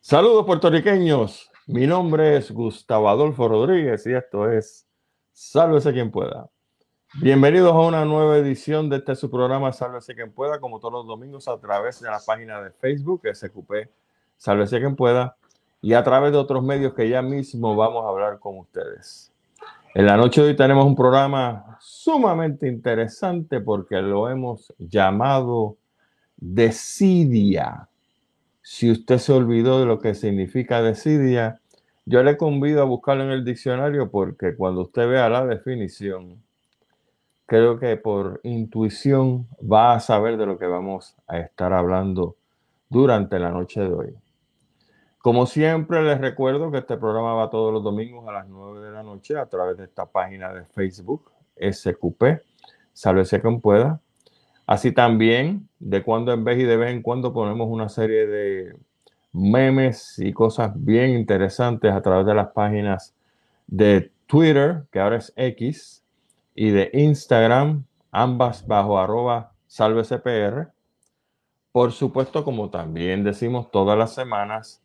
Saludos puertorriqueños, mi nombre es Gustavo Adolfo Rodríguez y esto es Sálvese quien pueda. Bienvenidos a una nueva edición de este su programa Sálvese quien pueda, como todos los domingos a través de la página de Facebook SQP Sálvese quien pueda y a través de otros medios que ya mismo vamos a hablar con ustedes. En la noche de hoy tenemos un programa sumamente interesante porque lo hemos llamado Decidia. Si usted se olvidó de lo que significa Decidia, yo le convido a buscarlo en el diccionario porque cuando usted vea la definición, creo que por intuición va a saber de lo que vamos a estar hablando durante la noche de hoy. Como siempre, les recuerdo que este programa va todos los domingos a las 9 de la noche a través de esta página de Facebook, SQP, sálvese quien pueda. Así también, de cuando en vez y de vez en cuando ponemos una serie de memes y cosas bien interesantes a través de las páginas de Twitter, que ahora es X, y de Instagram, ambas bajo arroba salvecpr. Por supuesto, como también decimos todas las semanas,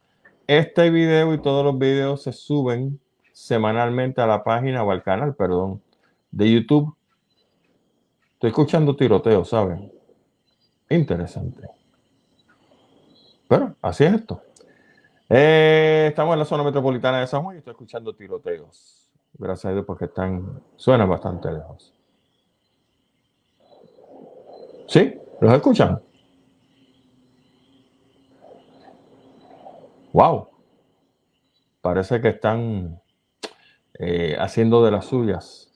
este video y todos los videos se suben semanalmente a la página o al canal, perdón, de YouTube. Estoy escuchando tiroteos, ¿saben? Interesante. Pero así es esto. Eh, estamos en la zona metropolitana de San Juan y estoy escuchando tiroteos. Gracias a Dios porque están, suenan bastante lejos. ¿Sí? ¿Los escuchan? wow, parece que están eh, haciendo de las suyas.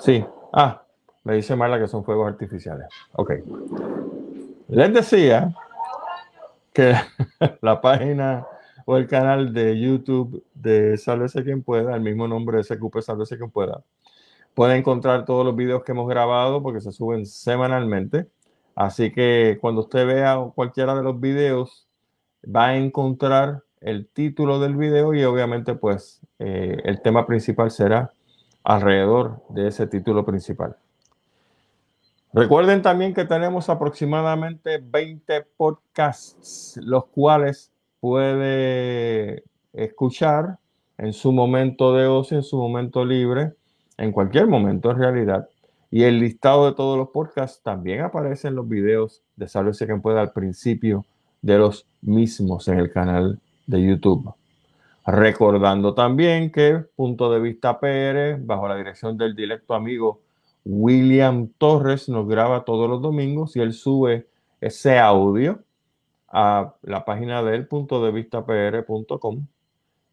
Sí, ah, me dice Marla que son fuegos artificiales. Ok. Les decía que la página o el canal de YouTube de Sálvese quien pueda, el mismo nombre de SQP Sálvese quien pueda, puede encontrar todos los videos que hemos grabado porque se suben semanalmente. Así que cuando usted vea cualquiera de los videos, va a encontrar el título del video y obviamente pues eh, el tema principal será alrededor de ese título principal. Recuerden también que tenemos aproximadamente 20 podcasts, los cuales puede escuchar en su momento de ocio, en su momento libre, en cualquier momento en realidad. Y el listado de todos los podcasts también aparece en los videos de Salud que quien pueda al principio de los mismos en el canal de YouTube. Recordando también que Punto de Vista PR, bajo la dirección del directo amigo William Torres, nos graba todos los domingos y él sube ese audio a la página del punto de vista pr.com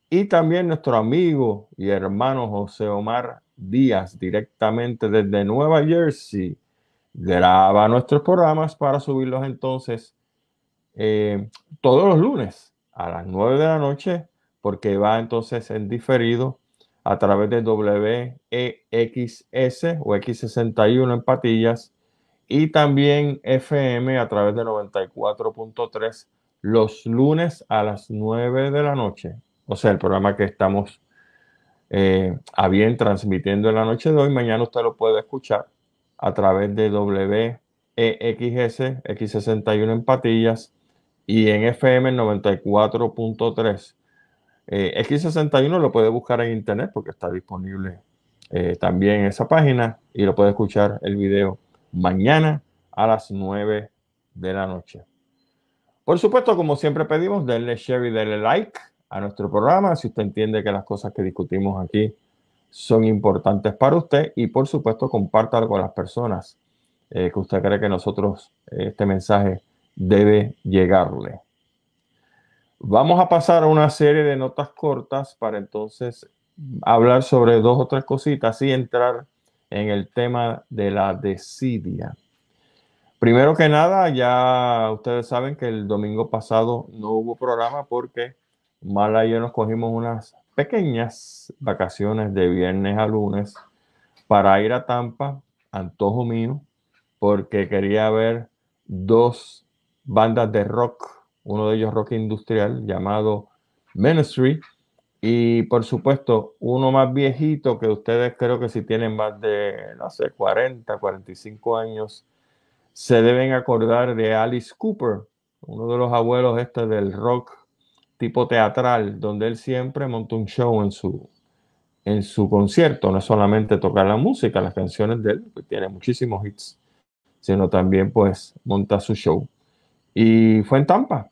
y también nuestro amigo y hermano José Omar Díaz directamente desde Nueva Jersey graba nuestros programas para subirlos entonces eh, todos los lunes a las 9 de la noche, porque va entonces en diferido a través de WEXS o X61 en patillas y también FM a través de 94.3 los lunes a las 9 de la noche. O sea, el programa que estamos eh, a bien transmitiendo en la noche de hoy, mañana usted lo puede escuchar a través de WEXS X61 en patillas y en FM 94.3. X61 lo puede buscar en internet porque está disponible eh, también en esa página y lo puede escuchar el video mañana a las 9 de la noche. Por supuesto, como siempre pedimos, denle share y denle like a nuestro programa si usted entiende que las cosas que discutimos aquí son importantes para usted y por supuesto compártalo con las personas eh, que usted cree que nosotros, eh, este mensaje debe llegarle. Vamos a pasar a una serie de notas cortas para entonces hablar sobre dos o tres cositas y entrar en el tema de la desidia. Primero que nada, ya ustedes saben que el domingo pasado no hubo programa porque Mala y yo nos cogimos unas pequeñas vacaciones de viernes a lunes para ir a Tampa, antojo mío, porque quería ver dos bandas de rock, uno de ellos rock industrial llamado Ministry, y por supuesto uno más viejito que ustedes creo que si tienen más de, no sé, 40, 45 años, se deben acordar de Alice Cooper, uno de los abuelos este del rock tipo teatral, donde él siempre montó un show en su, en su concierto, no solamente tocar la música, las canciones de él, que tiene muchísimos hits, sino también pues monta su show. Y fue en Tampa,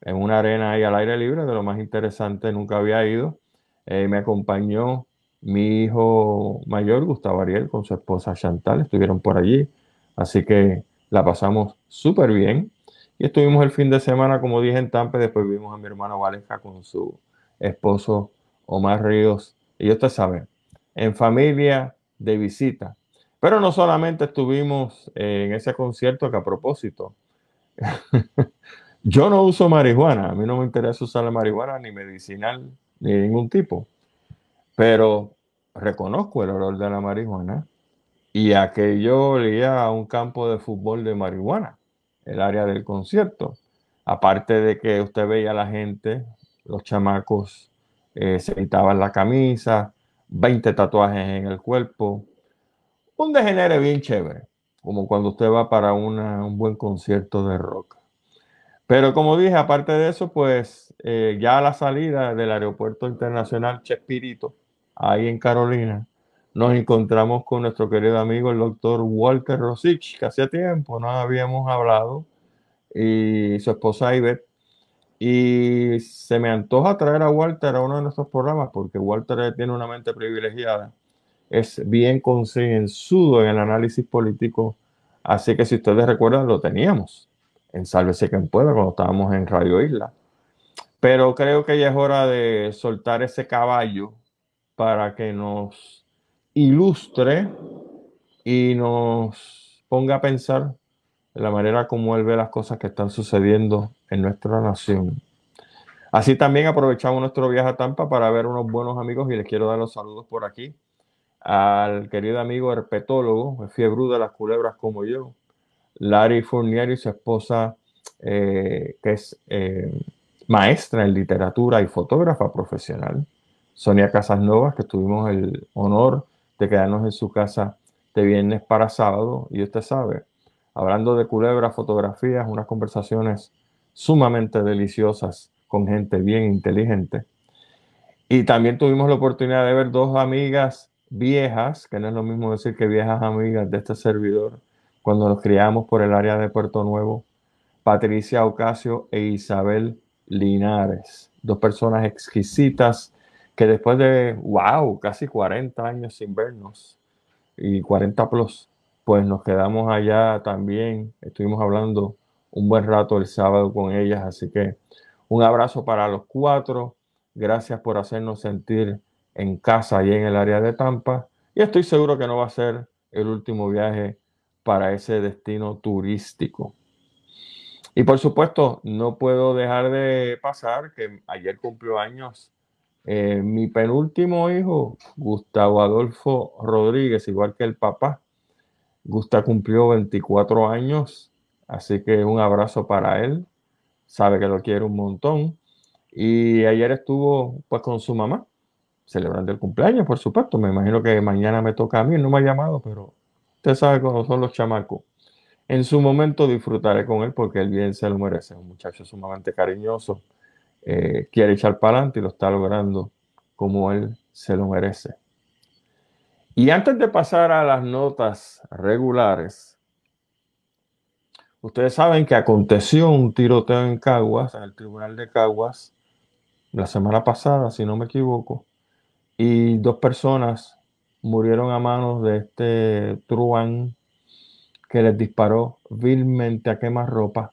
en una arena ahí al aire libre, de lo más interesante, nunca había ido. Eh, me acompañó mi hijo mayor, Gustavo Ariel, con su esposa Chantal, estuvieron por allí. Así que la pasamos súper bien. Y estuvimos el fin de semana, como dije, en Tampa. Después vimos a mi hermano Valencia con su esposo Omar Ríos. Y usted saben, en familia de visita. Pero no solamente estuvimos eh, en ese concierto que a propósito, Yo no uso marihuana, a mí no me interesa usar la marihuana ni medicinal ni ningún tipo, pero reconozco el olor de la marihuana y aquello olía a un campo de fútbol de marihuana, el área del concierto. Aparte de que usted veía a la gente, los chamacos eh, se quitaban la camisa, 20 tatuajes en el cuerpo, un degenere bien chévere como cuando usted va para un buen concierto de rock. Pero como dije, aparte de eso, pues eh, ya a la salida del Aeropuerto Internacional Chespirito, ahí en Carolina, nos encontramos con nuestro querido amigo el doctor Walter Rosich, que hacía tiempo no habíamos hablado, y su esposa Ivette. Y se me antoja traer a Walter a uno de nuestros programas, porque Walter tiene una mente privilegiada es bien consensuado en el análisis político. Así que si ustedes recuerdan, lo teníamos en Sálvese en Puebla cuando estábamos en Radio Isla. Pero creo que ya es hora de soltar ese caballo para que nos ilustre y nos ponga a pensar en la manera como él ve las cosas que están sucediendo en nuestra nación. Así también aprovechamos nuestro viaje a Tampa para ver unos buenos amigos y les quiero dar los saludos por aquí al querido amigo herpetólogo, fiebrudo de las culebras como yo, Larry Fournier y su esposa, eh, que es eh, maestra en literatura y fotógrafa profesional, Sonia Novas, que tuvimos el honor de quedarnos en su casa de viernes para sábado, y usted sabe, hablando de culebras, fotografías, unas conversaciones sumamente deliciosas con gente bien inteligente. Y también tuvimos la oportunidad de ver dos amigas viejas, que no es lo mismo decir que viejas amigas de este servidor, cuando nos criamos por el área de Puerto Nuevo, Patricia Ocasio e Isabel Linares, dos personas exquisitas que después de, wow, casi 40 años sin vernos y 40 plus, pues nos quedamos allá también, estuvimos hablando un buen rato el sábado con ellas, así que un abrazo para los cuatro, gracias por hacernos sentir en casa y en el área de Tampa. Y estoy seguro que no va a ser el último viaje para ese destino turístico. Y por supuesto, no puedo dejar de pasar que ayer cumplió años eh, mi penúltimo hijo, Gustavo Adolfo Rodríguez, igual que el papá. Gusta cumplió 24 años, así que un abrazo para él. Sabe que lo quiere un montón. Y ayer estuvo pues con su mamá, celebrando el cumpleaños, por supuesto. Me imagino que mañana me toca a mí, no me ha llamado, pero usted sabe cómo son los chamacos. En su momento disfrutaré con él porque él bien se lo merece. Un muchacho sumamente cariñoso, eh, quiere echar para adelante y lo está logrando como él se lo merece. Y antes de pasar a las notas regulares, ustedes saben que aconteció un tiroteo en Caguas, en el Tribunal de Caguas, la semana pasada, si no me equivoco, y dos personas murieron a manos de este truán que les disparó vilmente a quemarropa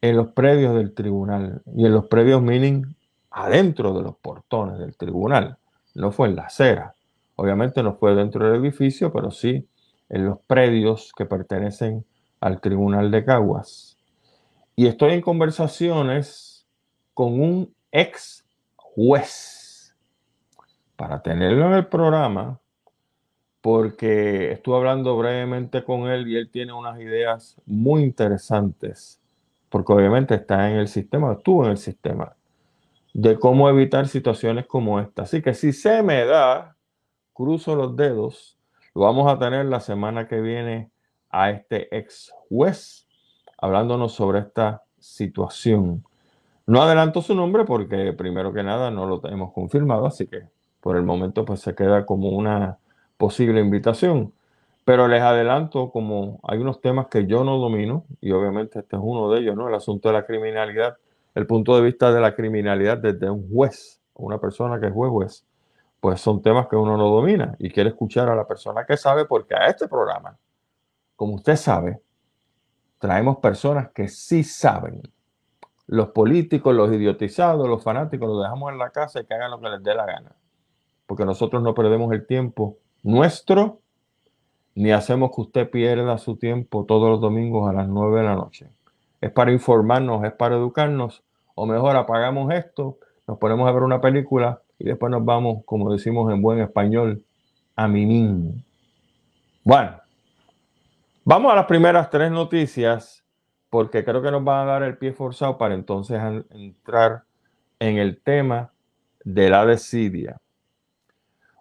en los predios del tribunal y en los predios, meaning adentro de los portones del tribunal, no fue en la acera. Obviamente no fue dentro del edificio, pero sí en los predios que pertenecen al tribunal de Caguas. Y estoy en conversaciones con un ex juez para tenerlo en el programa, porque estuve hablando brevemente con él y él tiene unas ideas muy interesantes, porque obviamente está en el sistema, estuvo en el sistema, de cómo evitar situaciones como esta. Así que si se me da, cruzo los dedos, lo vamos a tener la semana que viene a este ex juez hablándonos sobre esta situación. No adelanto su nombre porque primero que nada no lo tenemos confirmado, así que por el momento pues se queda como una posible invitación. Pero les adelanto, como hay unos temas que yo no domino, y obviamente este es uno de ellos, ¿no? El asunto de la criminalidad, el punto de vista de la criminalidad desde un juez, una persona que es juez, juez, pues son temas que uno no domina y quiere escuchar a la persona que sabe, porque a este programa, como usted sabe, traemos personas que sí saben. Los políticos, los idiotizados, los fanáticos, los dejamos en la casa y que hagan lo que les dé la gana porque nosotros no perdemos el tiempo nuestro, ni hacemos que usted pierda su tiempo todos los domingos a las 9 de la noche. Es para informarnos, es para educarnos, o mejor apagamos esto, nos ponemos a ver una película y después nos vamos, como decimos en buen español, a mimín. Bueno, vamos a las primeras tres noticias, porque creo que nos van a dar el pie forzado para entonces entrar en el tema de la desidia.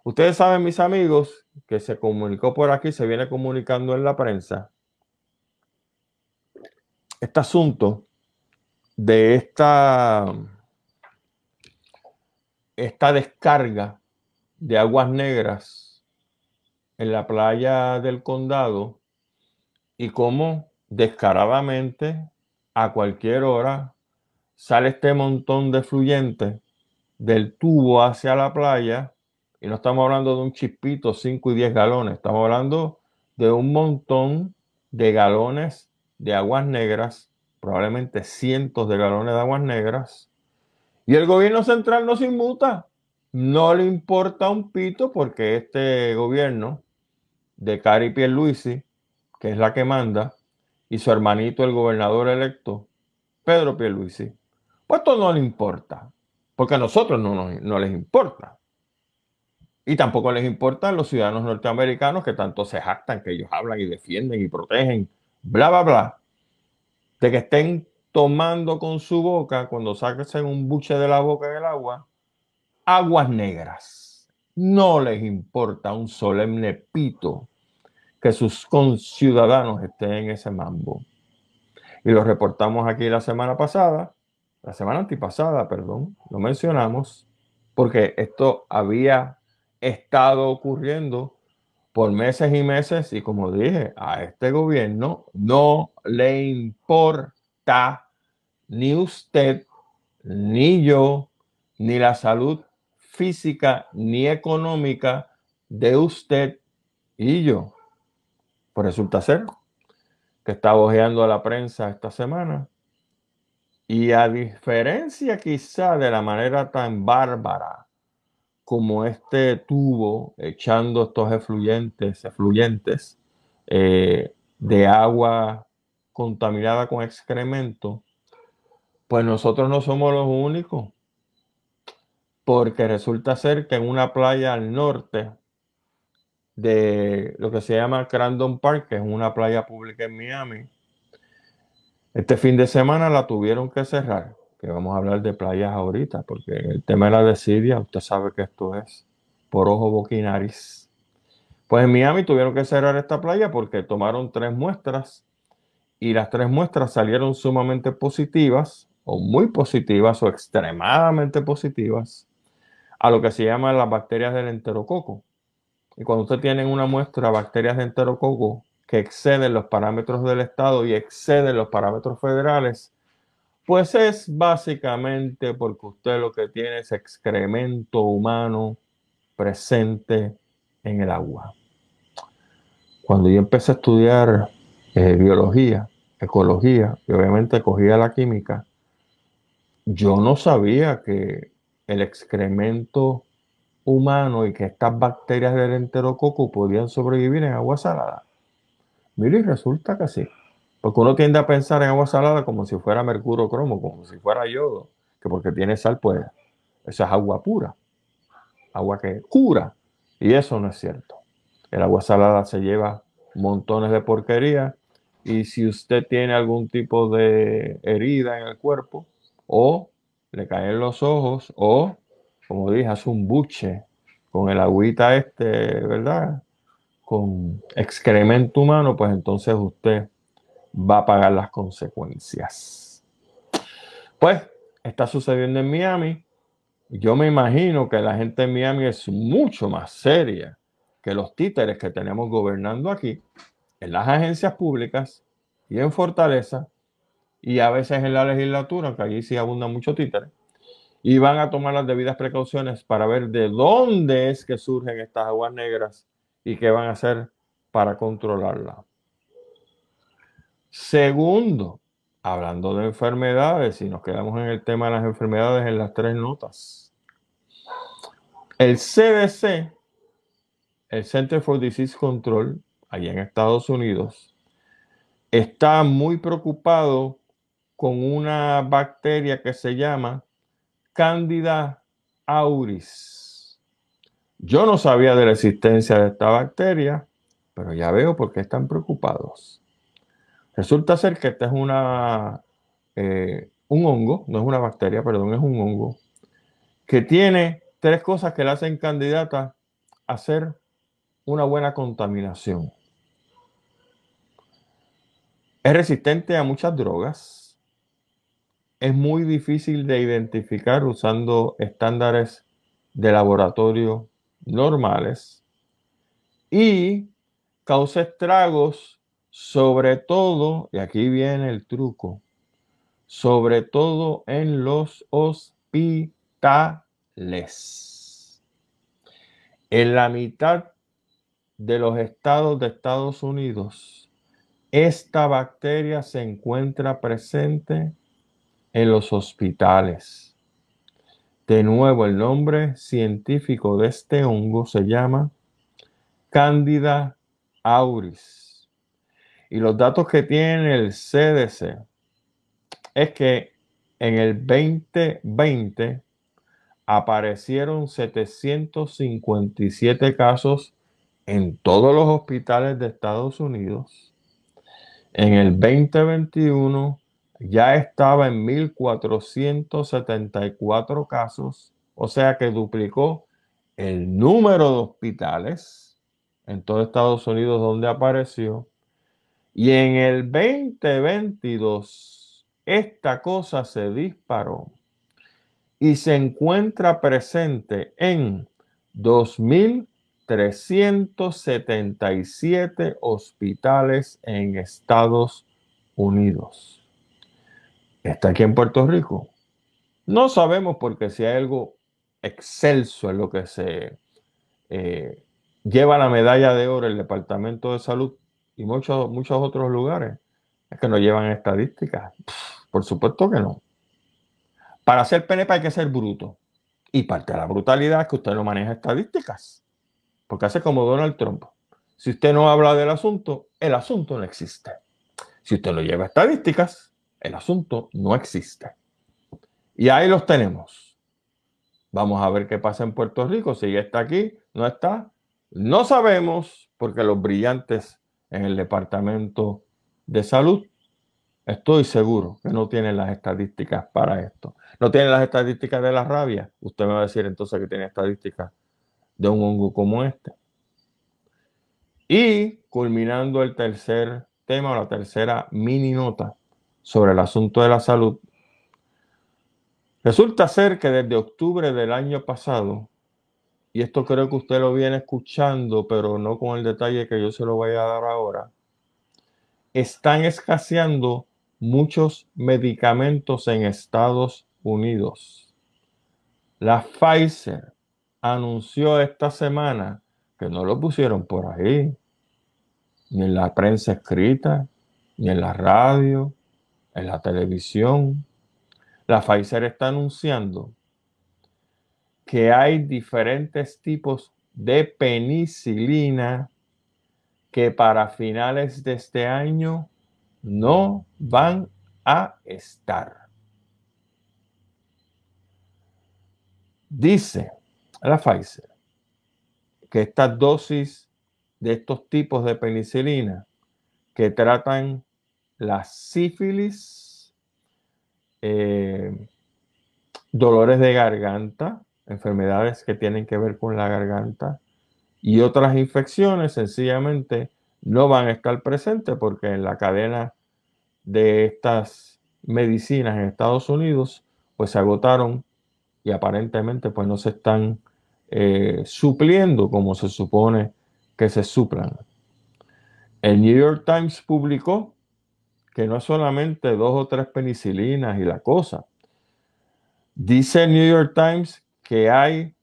Ustedes saben, mis amigos, que se comunicó por aquí, se viene comunicando en la prensa, este asunto de esta, esta descarga de aguas negras en la playa del condado y cómo descaradamente a cualquier hora sale este montón de fluyente del tubo hacia la playa y no estamos hablando de un chispito, 5 y 10 galones, estamos hablando de un montón de galones de aguas negras, probablemente cientos de galones de aguas negras. Y el gobierno central no se inmuta, no le importa un pito porque este gobierno de Cari Pierluisi, que es la que manda, y su hermanito el gobernador electo, Pedro Pierluisi, pues esto no le importa, porque a nosotros no, nos, no les importa. Y tampoco les importan los ciudadanos norteamericanos que tanto se jactan, que ellos hablan y defienden y protegen, bla, bla, bla. De que estén tomando con su boca, cuando saquen un buche de la boca del agua, aguas negras. No les importa un solemne pito que sus conciudadanos estén en ese mambo. Y lo reportamos aquí la semana pasada, la semana antipasada, perdón, lo mencionamos, porque esto había estado ocurriendo por meses y meses y como dije, a este gobierno no le importa ni usted, ni yo, ni la salud física ni económica de usted y yo. Pues resulta ser que estaba bojeando a la prensa esta semana y a diferencia quizá de la manera tan bárbara como este tubo echando estos efluyentes, efluyentes eh, de agua contaminada con excremento, pues nosotros no somos los únicos, porque resulta ser que en una playa al norte de lo que se llama Crandon Park, que es una playa pública en Miami, este fin de semana la tuvieron que cerrar que vamos a hablar de playas ahorita, porque el tema de la desidia, usted sabe que esto es por ojo, boquinaris Pues en Miami tuvieron que cerrar esta playa porque tomaron tres muestras y las tres muestras salieron sumamente positivas o muy positivas o extremadamente positivas a lo que se llaman las bacterias del enterococo. Y cuando usted tiene una muestra bacterias de enterococo que exceden los parámetros del Estado y exceden los parámetros federales, pues es básicamente porque usted lo que tiene es excremento humano presente en el agua. Cuando yo empecé a estudiar eh, biología, ecología y obviamente cogía la química, yo no sabía que el excremento humano y que estas bacterias del enterococo podían sobrevivir en agua salada. Mire, y resulta que sí. Porque uno tiende a pensar en agua salada como si fuera mercurio cromo, como si fuera yodo, que porque tiene sal, pues esa es agua pura, agua que cura. Y eso no es cierto. El agua salada se lleva montones de porquería y si usted tiene algún tipo de herida en el cuerpo o le caen los ojos o, como dije, hace un buche con el agüita este, ¿verdad? Con excremento humano, pues entonces usted va a pagar las consecuencias. Pues está sucediendo en Miami. Yo me imagino que la gente en Miami es mucho más seria que los títeres que tenemos gobernando aquí, en las agencias públicas y en Fortaleza, y a veces en la legislatura, que allí sí abundan muchos títeres, y van a tomar las debidas precauciones para ver de dónde es que surgen estas aguas negras y qué van a hacer para controlarlas. Segundo, hablando de enfermedades, y nos quedamos en el tema de las enfermedades en las tres notas, el CDC, el Center for Disease Control, allá en Estados Unidos, está muy preocupado con una bacteria que se llama Candida auris. Yo no sabía de la existencia de esta bacteria, pero ya veo por qué están preocupados. Resulta ser que este es eh, un hongo, no es una bacteria, perdón, es un hongo, que tiene tres cosas que le hacen candidata a ser una buena contaminación. Es resistente a muchas drogas. Es muy difícil de identificar usando estándares de laboratorio normales. Y causa estragos sobre todo, y aquí viene el truco, sobre todo en los hospitales. En la mitad de los estados de Estados Unidos, esta bacteria se encuentra presente en los hospitales. De nuevo, el nombre científico de este hongo se llama Candida auris. Y los datos que tiene el CDC es que en el 2020 aparecieron 757 casos en todos los hospitales de Estados Unidos. En el 2021 ya estaba en 1.474 casos, o sea que duplicó el número de hospitales en todo Estados Unidos donde apareció y en el 2022, esta cosa se disparó y se encuentra presente en 2.377 hospitales en Estados Unidos. Está aquí en Puerto Rico. No sabemos porque si hay algo excelso en lo que se eh, lleva la medalla de oro el Departamento de Salud y muchos, muchos otros lugares, es que no llevan estadísticas. por supuesto que no. Para ser PNP hay que ser bruto. Y parte de la brutalidad es que usted no maneja estadísticas. Porque hace como Donald Trump. Si usted no habla del asunto, el asunto no existe. Si usted no lleva estadísticas, el asunto no existe. Y ahí los tenemos. Vamos a ver qué pasa en Puerto Rico. Si ya está aquí, no está. No sabemos porque los brillantes en el Departamento de Salud, estoy seguro que no tienen las estadísticas para esto. No tienen las estadísticas de la rabia. Usted me va a decir entonces que tiene estadísticas de un hongo como este. Y culminando el tercer tema la tercera mini nota sobre el asunto de la salud, resulta ser que desde octubre del año pasado y esto creo que usted lo viene escuchando, pero no con el detalle que yo se lo voy a dar ahora, están escaseando muchos medicamentos en Estados Unidos. La Pfizer anunció esta semana que no lo pusieron por ahí, ni en la prensa escrita, ni en la radio, en la televisión. La Pfizer está anunciando que hay diferentes tipos de penicilina que para finales de este año no van a estar. Dice la Pfizer que estas dosis de estos tipos de penicilina que tratan la sífilis, eh, dolores de garganta, enfermedades que tienen que ver con la garganta y otras infecciones sencillamente no van a estar presentes porque en la cadena de estas medicinas en Estados Unidos pues se agotaron y aparentemente pues no se están eh, supliendo como se supone que se suplan. El New York Times publicó que no es solamente dos o tres penicilinas y la cosa. Dice el New York Times que hay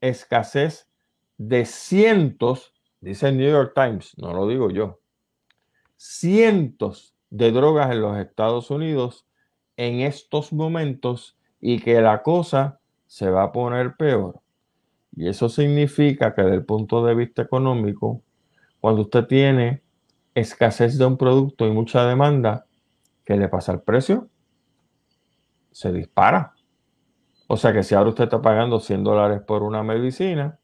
escasez de cientos, dice el New York Times, no lo digo yo, cientos de drogas en los Estados Unidos en estos momentos y que la cosa se va a poner peor. Y eso significa que desde el punto de vista económico, cuando usted tiene escasez de un producto y mucha demanda, ¿qué le pasa al precio? Se dispara. O sea que si ahora usted está pagando 100 dólares por una medicina,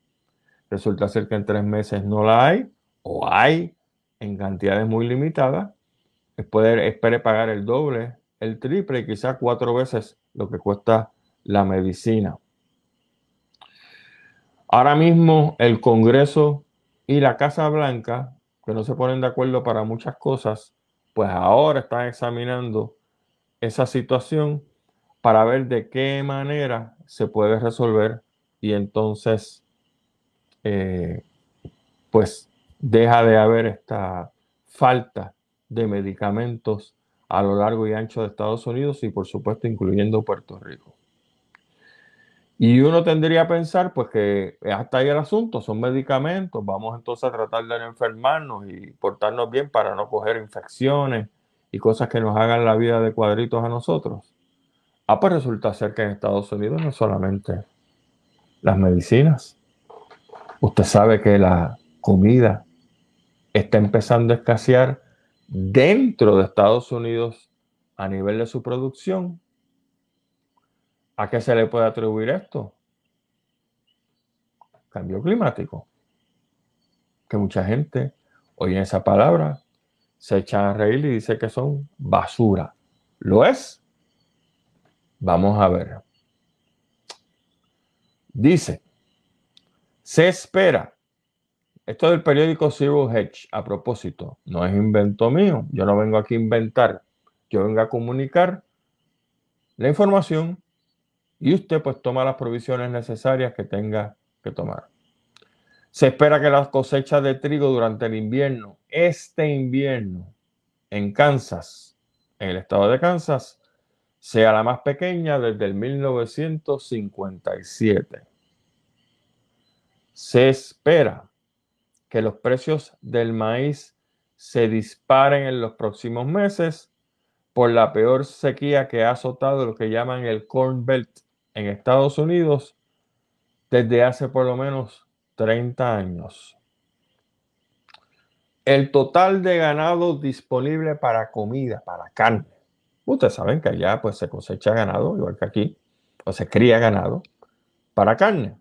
resulta ser que en tres meses no la hay o hay en cantidades muy limitadas, poder espere pagar el doble, el triple y quizá cuatro veces lo que cuesta la medicina. Ahora mismo el Congreso y la Casa Blanca, que no se ponen de acuerdo para muchas cosas, pues ahora están examinando esa situación para ver de qué manera se puede resolver y entonces eh, pues deja de haber esta falta de medicamentos a lo largo y ancho de Estados Unidos y por supuesto incluyendo Puerto Rico. Y uno tendría a pensar pues que hasta ahí el asunto, son medicamentos, vamos entonces a tratar de enfermarnos y portarnos bien para no coger infecciones y cosas que nos hagan la vida de cuadritos a nosotros. Ah, pues resulta ser que en Estados Unidos no solamente las medicinas. Usted sabe que la comida está empezando a escasear dentro de Estados Unidos a nivel de su producción. ¿A qué se le puede atribuir esto? Cambio climático. Que mucha gente oye esa palabra, se echa a reír y dice que son basura. ¿Lo es? Vamos a ver. Dice, se espera. Esto del periódico Zero Hedge, a propósito, no es invento mío. Yo no vengo aquí a inventar. Yo vengo a comunicar la información y usted pues toma las provisiones necesarias que tenga que tomar. Se espera que las cosechas de trigo durante el invierno, este invierno, en Kansas, en el estado de Kansas, sea la más pequeña desde el 1957. Se espera que los precios del maíz se disparen en los próximos meses por la peor sequía que ha azotado lo que llaman el Corn Belt en Estados Unidos desde hace por lo menos 30 años. El total de ganado disponible para comida, para carne, Ustedes saben que allá pues se cosecha ganado, igual que aquí, o se cría ganado para carne.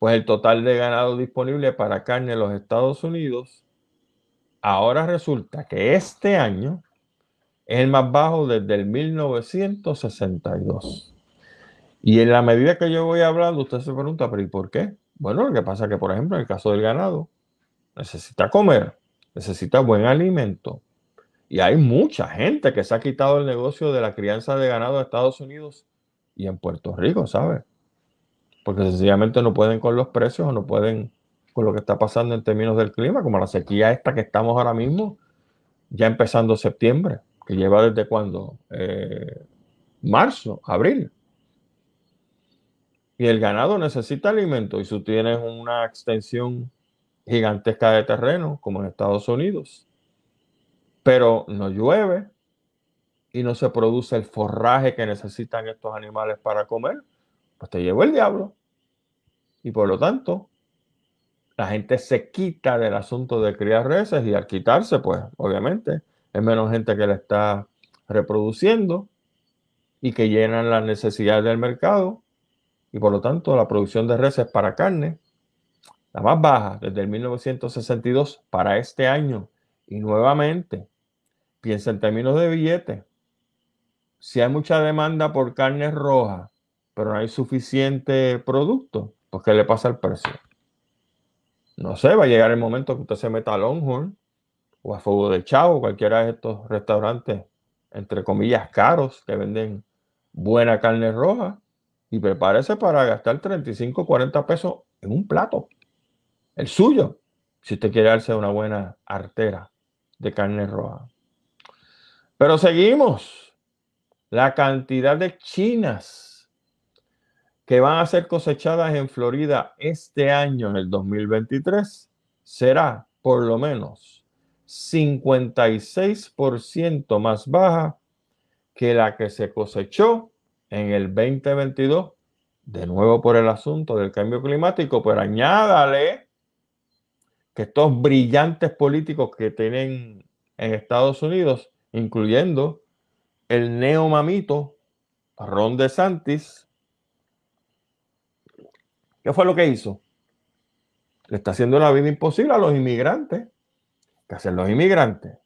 Pues el total de ganado disponible para carne en los Estados Unidos, ahora resulta que este año es el más bajo desde el 1962. Y en la medida que yo voy hablando, usted se pregunta, pero ¿y por qué? Bueno, lo que pasa es que, por ejemplo, en el caso del ganado, necesita comer, necesita buen alimento, y hay mucha gente que se ha quitado el negocio de la crianza de ganado en Estados Unidos y en Puerto Rico, ¿sabes? Porque sencillamente no pueden con los precios o no pueden con lo que está pasando en términos del clima, como la sequía esta que estamos ahora mismo, ya empezando septiembre, que lleva desde cuando? Eh, marzo, abril. Y el ganado necesita alimento y si tienes una extensión gigantesca de terreno, como en Estados Unidos, pero no llueve y no se produce el forraje que necesitan estos animales para comer, pues te llevó el diablo. Y por lo tanto, la gente se quita del asunto de criar reses y al quitarse, pues obviamente es menos gente que la está reproduciendo y que llenan las necesidades del mercado. Y por lo tanto, la producción de reses para carne, la más baja desde el 1962 para este año. Y nuevamente, piensa en términos de billetes. Si hay mucha demanda por carne roja, pero no hay suficiente producto, pues ¿qué le pasa al precio? No sé, va a llegar el momento que usted se meta a Longhorn o a Fuego de Chavo, cualquiera de estos restaurantes, entre comillas, caros, que venden buena carne roja, y prepárese para gastar 35, 40 pesos en un plato, el suyo, si usted quiere darse una buena artera de carne roja. Pero seguimos. La cantidad de chinas que van a ser cosechadas en Florida este año, en el 2023, será por lo menos 56% más baja que la que se cosechó en el 2022, de nuevo por el asunto del cambio climático, pero añádale que estos brillantes políticos que tienen en Estados Unidos incluyendo el neomamito Ron DeSantis. ¿Qué fue lo que hizo? Le está haciendo la vida imposible a los inmigrantes. ¿Qué hacen los inmigrantes?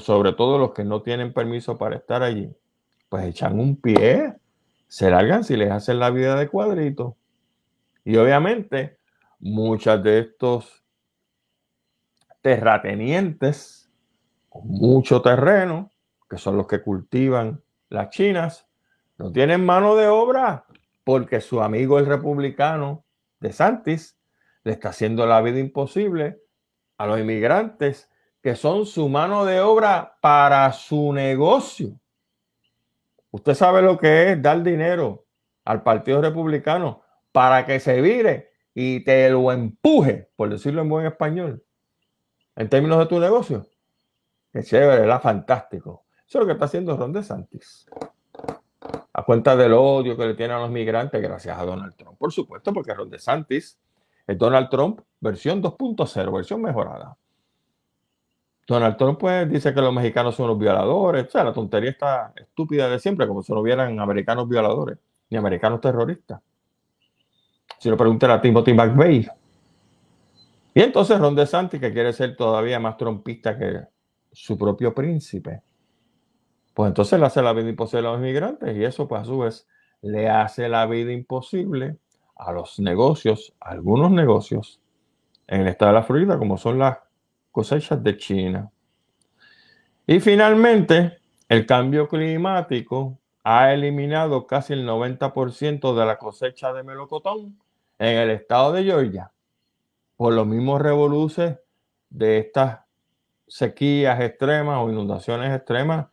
sobre todo los que no tienen permiso para estar allí. Pues echan un pie, se largan si les hacen la vida de cuadrito. Y obviamente, muchas de estos terratenientes con mucho terreno, que son los que cultivan las chinas, no tienen mano de obra porque su amigo el republicano de Santis le está haciendo la vida imposible a los inmigrantes que son su mano de obra para su negocio. Usted sabe lo que es dar dinero al Partido Republicano para que se vire y te lo empuje, por decirlo en buen español, en términos de tu negocio. Qué chévere, ¿verdad? Fantástico. Eso es lo que está haciendo Ron DeSantis. A cuenta del odio que le tienen a los migrantes, gracias a Donald Trump, por supuesto, porque Ron DeSantis es Donald Trump versión 2.0, versión mejorada. Donald Trump pues dice que los mexicanos son los violadores, o sea, la tontería está estúpida de siempre, como si no hubieran americanos violadores ni americanos terroristas. Si lo preguntan a Timothy McVeigh. Y entonces Ron DeSantis, que quiere ser todavía más trompista que, su propio príncipe, pues entonces le hace la vida imposible a los inmigrantes y eso pues a su vez le hace la vida imposible a los negocios, a algunos negocios en el estado de la Florida, como son las cosechas de China. Y finalmente, el cambio climático ha eliminado casi el 90% de la cosecha de melocotón en el estado de Georgia, por los mismos revoluces de estas sequías extremas o inundaciones extremas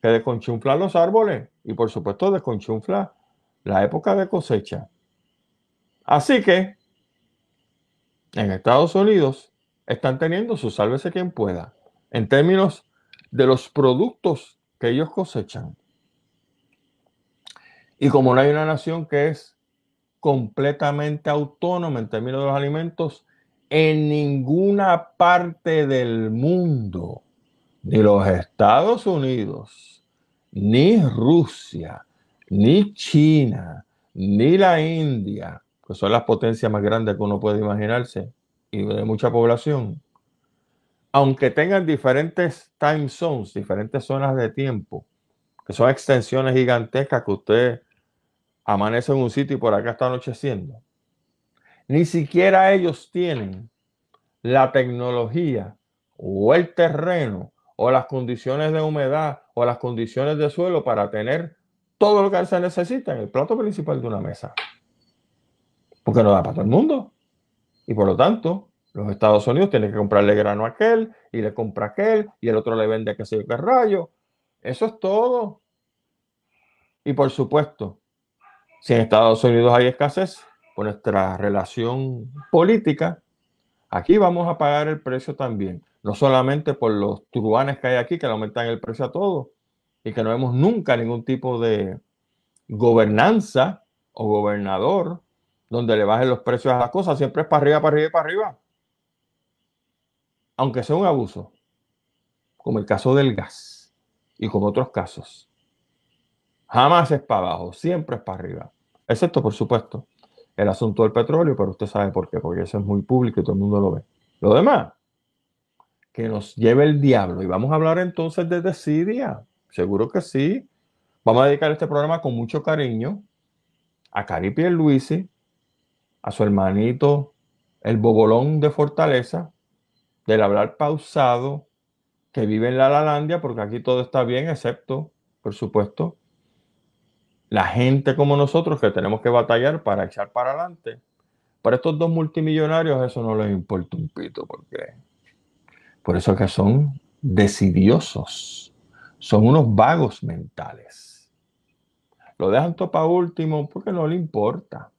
que desconchuflan los árboles y por supuesto desconchunfla la época de cosecha. Así que en Estados Unidos están teniendo su sálvese quien pueda en términos de los productos que ellos cosechan. Y como no hay una nación que es completamente autónoma en términos de los alimentos, en ninguna parte del mundo, ni los Estados Unidos, ni Rusia, ni China, ni la India, que son las potencias más grandes que uno puede imaginarse y de mucha población, aunque tengan diferentes time zones, diferentes zonas de tiempo, que son extensiones gigantescas que usted amanece en un sitio y por acá está anocheciendo, ni siquiera ellos tienen la tecnología o el terreno o las condiciones de humedad o las condiciones de suelo para tener todo lo que se necesita en el plato principal de una mesa. Porque no da para todo el mundo. Y por lo tanto, los Estados Unidos tienen que comprarle grano a aquel y le compra a aquel y el otro le vende a que se qué rayo. Eso es todo. Y por supuesto, si en Estados Unidos hay escasez, por nuestra relación política, aquí vamos a pagar el precio también. No solamente por los turbanes que hay aquí, que le aumentan el precio a todo, y que no vemos nunca ningún tipo de gobernanza o gobernador donde le bajen los precios a las cosas, siempre es para arriba, para arriba y para arriba. Aunque sea un abuso, como el caso del gas y como otros casos. Jamás es para abajo, siempre es para arriba, excepto por supuesto el asunto del petróleo, pero usted sabe por qué, porque eso es muy público y todo el mundo lo ve. Lo demás, que nos lleve el diablo. Y vamos a hablar entonces de Siria. Seguro que sí. Vamos a dedicar este programa con mucho cariño a Caripiel Luisi, a su hermanito, el bobolón de Fortaleza, del hablar pausado, que vive en la Lalandia, porque aquí todo está bien, excepto, por supuesto, la gente como nosotros que tenemos que batallar para echar para adelante. Para estos dos multimillonarios eso no les importa un pito, porque por eso es que son decidiosos, son unos vagos mentales. Lo dejan todo para último porque no le importa.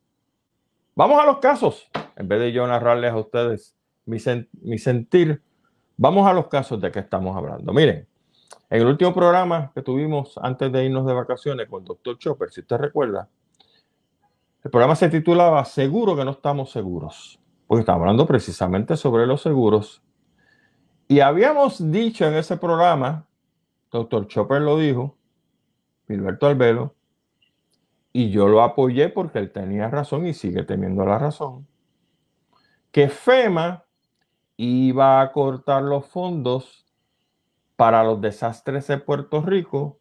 Vamos a los casos. En vez de yo narrarles a ustedes mi, mi sentir, vamos a los casos de que estamos hablando. Miren, en el último programa que tuvimos antes de irnos de vacaciones con el doctor Chopper, si usted recuerda, el programa se titulaba Seguro que no estamos seguros, porque estábamos hablando precisamente sobre los seguros. Y habíamos dicho en ese programa, doctor Chopper lo dijo, Gilberto Albelo, y yo lo apoyé porque él tenía razón y sigue teniendo la razón, que FEMA iba a cortar los fondos para los desastres de Puerto Rico,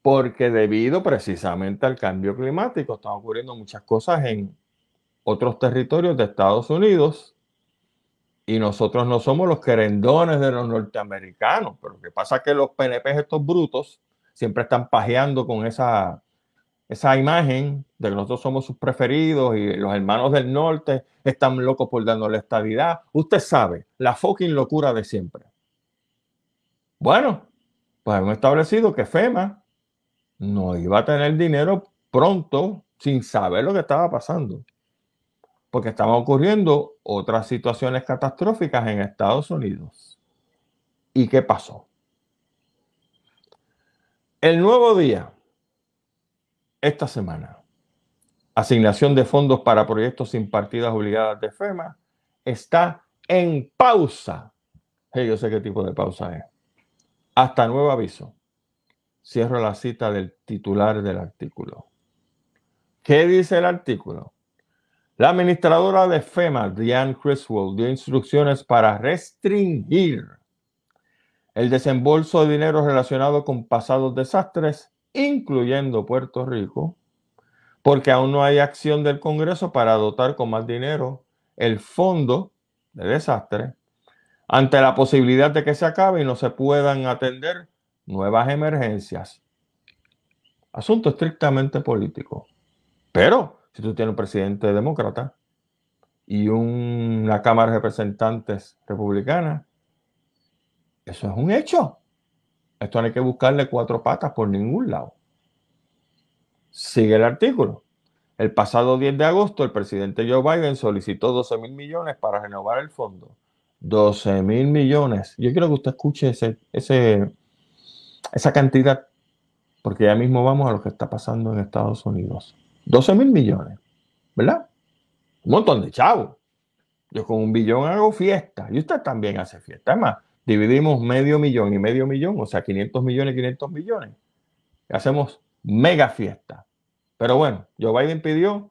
porque debido precisamente al cambio climático están ocurriendo muchas cosas en otros territorios de Estados Unidos y nosotros no somos los querendones de los norteamericanos, pero lo que pasa es que los PNP estos brutos siempre están pajeando con esa, esa imagen de que nosotros somos sus preferidos y los hermanos del norte están locos por dándole estabilidad. Usted sabe, la fucking locura de siempre. Bueno, pues hemos establecido que FEMA no iba a tener dinero pronto sin saber lo que estaba pasando, porque estaban ocurriendo otras situaciones catastróficas en Estados Unidos. ¿Y qué pasó? El nuevo día, esta semana, asignación de fondos para proyectos sin partidas obligadas de FEMA está en pausa. yo sé qué tipo de pausa es. Hasta nuevo aviso. Cierro la cita del titular del artículo. ¿Qué dice el artículo? La administradora de FEMA, Diane Criswell, dio instrucciones para restringir el desembolso de dinero relacionado con pasados desastres, incluyendo Puerto Rico, porque aún no hay acción del Congreso para dotar con más dinero el fondo de desastre ante la posibilidad de que se acabe y no se puedan atender nuevas emergencias. Asunto estrictamente político. Pero si tú tienes un presidente demócrata y una Cámara de Representantes republicana, eso es un hecho. Esto no hay que buscarle cuatro patas por ningún lado. Sigue el artículo. El pasado 10 de agosto, el presidente Joe Biden solicitó 12 mil millones para renovar el fondo 12 mil millones. Yo quiero que usted escuche ese, esa cantidad, porque ya mismo vamos a lo que está pasando en Estados Unidos. 12 mil millones, ¿verdad? Un montón de chavos. Yo con un billón hago fiesta y usted también hace fiesta. más, dividimos medio millón y medio millón, o sea, 500 millones, 500 millones. hacemos mega fiesta. Pero bueno, Joe Biden pidió